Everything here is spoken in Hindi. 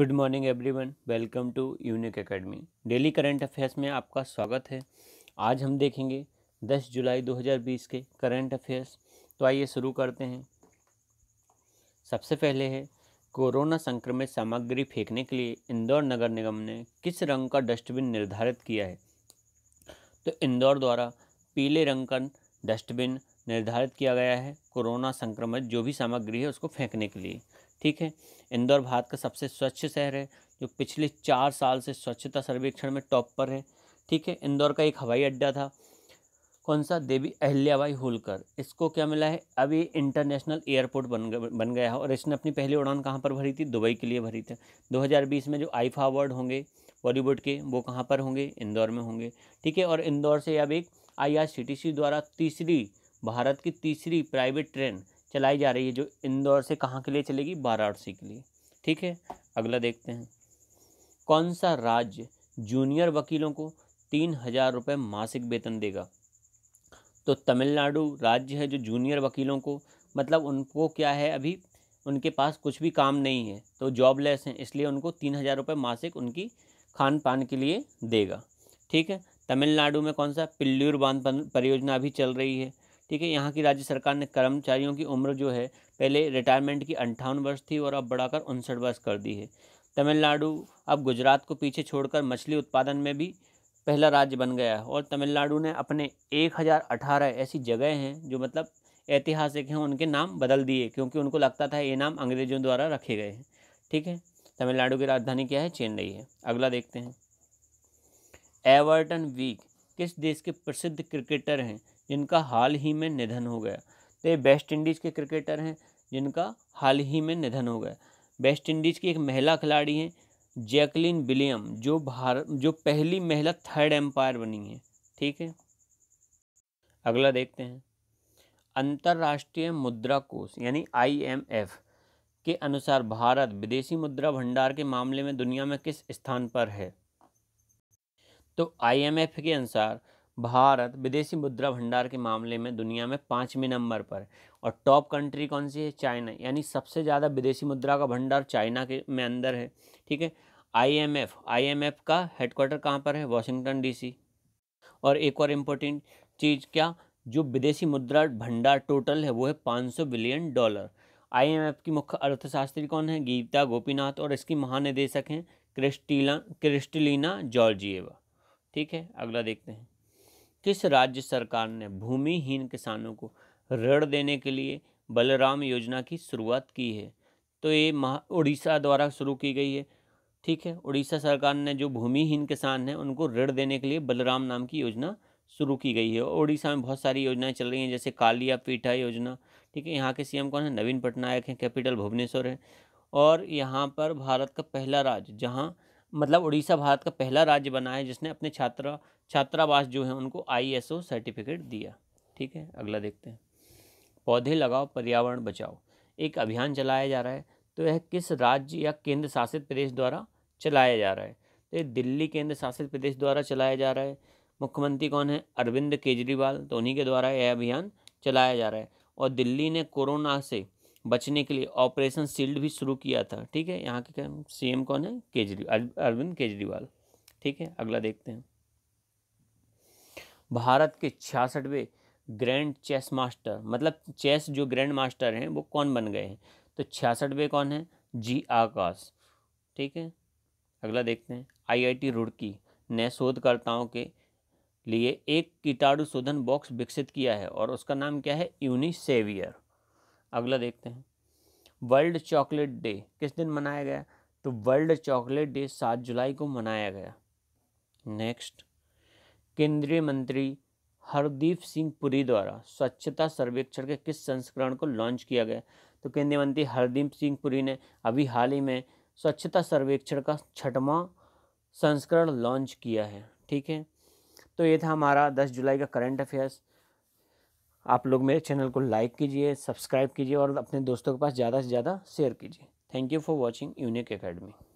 good morning everyone welcome to unique academy daily current affairs में आपका स्वागत है आज हम देखेंगे 10 जुलाई 2020 के करंट अफेयर्स तो आइए शुरू करते हैं सबसे पहले है कोरोना संक्रमित सामग्री फेंकने के लिए इंदौर नगर निगम ने किस रंग का डस्टबिन निर्धारित किया है तो इंदौर द्वारा पीले रंग का डस्टबिन निर्धारित किया गया है कोरोना संक्रमित जो भी सामग्री है उसको फेंकने के लिए ठीक है इंदौर भारत का सबसे स्वच्छ शहर है जो पिछले चार साल से स्वच्छता सर्वेक्षण में टॉप पर है ठीक है इंदौर का एक हवाई अड्डा था कौन सा देवी भाई होलकर इसको क्या मिला है अभी इंटरनेशनल एयरपोर्ट बन गया बन गया है और इसने अपनी पहली उड़ान कहाँ पर भरी थी दुबई के लिए भरी थी 2020 में जो आईफा अवार्ड होंगे बॉलीवुड के वो कहाँ पर होंगे इंदौर में होंगे ठीक है और इंदौर से अब एक आई आईआरसीटीसी द्वारा तीसरी भारत की तीसरी प्राइवेट ट्रेन चलाई जा रही है जो इंदौर से कहाँ के लिए चलेगी वाराणसी के लिए ठीक है अगला देखते हैं कौन सा राज्य जूनियर वकीलों को तीन हज़ार रुपये मासिक वेतन देगा तो तमिलनाडु राज्य है जो जूनियर वकीलों को मतलब उनको क्या है अभी उनके पास कुछ भी काम नहीं है तो जॉबलेस हैं इसलिए उनको तीन हज़ार रुपये मासिक उनकी खान पान के लिए देगा ठीक है तमिलनाडु में कौन सा पिल्लूर बांध परियोजना अभी चल रही है ठीक है यहाँ की राज्य सरकार ने कर्मचारियों की उम्र जो है पहले रिटायरमेंट की अंठावन वर्ष थी और अब बढ़ाकर उनसठ वर्ष कर दी है तमिलनाडु अब गुजरात को पीछे छोड़कर मछली उत्पादन में भी पहला राज्य बन गया है और तमिलनाडु ने अपने अठारह ऐसी जगह हैं जो मतलब ऐतिहासिक हैं उनके नाम बदल दिए क्योंकि उनको लगता था ये नाम अंग्रेजों द्वारा रखे गए हैं ठीक है तमिलनाडु की राजधानी क्या है चेन्नई है अगला देखते हैं एवर्टन वीक किस देश के प्रसिद्ध क्रिकेटर हैं जिनका हाल ही में निधन हो गया तो ये वेस्ट इंडीज़ के क्रिकेटर हैं जिनका हाल ही में निधन हो गया वेस्ट इंडीज़ की एक महिला खिलाड़ी हैं जैकलिन विलियम जो भारत जो पहली महिला थर्ड एम्पायर बनी है ठीक है अगला देखते हैं अंतर्राष्ट्रीय मुद्रा कोष यानी आईएमएफ के अनुसार भारत विदेशी मुद्रा भंडार के मामले में दुनिया में किस स्थान पर है तो आईएमएफ के अनुसार भारत विदेशी मुद्रा भंडार के मामले में दुनिया में पाँचवें नंबर पर और टॉप कंट्री कौन सी है चाइना यानी सबसे ज़्यादा विदेशी मुद्रा का भंडार चाइना के में अंदर है ठीक है आईएमएफ आईएमएफ का हेडक्वार्टर कहाँ पर है डी डीसी और एक और इम्पोर्टेंट चीज़ क्या जो विदेशी मुद्रा भंडार टोटल है वो है सौ बिलियन डॉलर एफ की मुख्य अर्थशास्त्री कौन है गीता गोपीनाथ और इसकी महानिदेशक हैं क्रिस्टीला क्रिस्टलिना जॉर्जिएवा ठीक है अगला देखते हैं किस राज्य सरकार ने भूमिहीन किसानों को ऋण देने के लिए बलराम योजना की शुरुआत की है तो ये महा उड़ीसा द्वारा शुरू की गई है ठीक है उड़ीसा सरकार ने जो भूमिहीन किसान हैं उनको ऋण देने के लिए बलराम नाम की योजना शुरू की गई है उड़ीसा में बहुत सारी योजनाएं चल रही हैं जैसे कालिया पीठा योजना ठीक है यहाँ के सीएम कौन है नवीन पटनायक हैं कैपिटल भुवनेश्वर है और यहाँ पर भारत का पहला राज्य जहाँ मतलब उड़ीसा भारत का पहला राज्य बना है जिसने अपने छात्रा छात्रावास जो है उनको आईएसओ सर्टिफिकेट दिया ठीक है अगला देखते हैं पौधे लगाओ पर्यावरण बचाओ एक अभियान चलाया जा रहा है तो यह किस राज्य या केंद्र शासित प्रदेश द्वारा चलाया जा रहा है तो ये दिल्ली केंद्र शासित प्रदेश द्वारा चलाया जा रहा है मुख्यमंत्री कौन है अरविंद केजरीवाल तो उन्हीं के द्वारा यह अभियान चलाया जा रहा है और दिल्ली ने कोरोना से बचने के लिए ऑपरेशन सील्ड भी शुरू किया था ठीक है यहाँ के सीएम कौन है केजरीवाल अरविंद केजरीवाल ठीक है अगला देखते हैं भारत के छियासठवें ग्रैंड चेस मास्टर मतलब चेस जो ग्रैंड मास्टर हैं वो कौन बन गए हैं तो छियासठवें कौन है जी आकाश ठीक है अगला देखते हैं आईआईटी रुड़की ने शोधकर्ताओं के लिए एक कीटाणु शोधन बॉक्स विकसित किया है और उसका नाम क्या है यूनिसेवियर अगला देखते हैं वर्ल्ड चॉकलेट डे किस दिन मनाया गया तो वर्ल्ड चॉकलेट डे सात जुलाई को मनाया गया नेक्स्ट केंद्रीय मंत्री हरदीप सिंह पुरी द्वारा स्वच्छता सर्वेक्षण के किस संस्करण को लॉन्च किया गया तो केंद्रीय मंत्री हरदीप सिंह पुरी ने अभी हाल ही में स्वच्छता सर्वेक्षण का छठवां संस्करण लॉन्च किया है ठीक है तो ये था हमारा 10 जुलाई का करंट अफेयर्स आप लोग मेरे चैनल को लाइक कीजिए सब्सक्राइब कीजिए और अपने दोस्तों के पास ज़्यादा से ज़्यादा शेयर कीजिए thank you for watching unique academy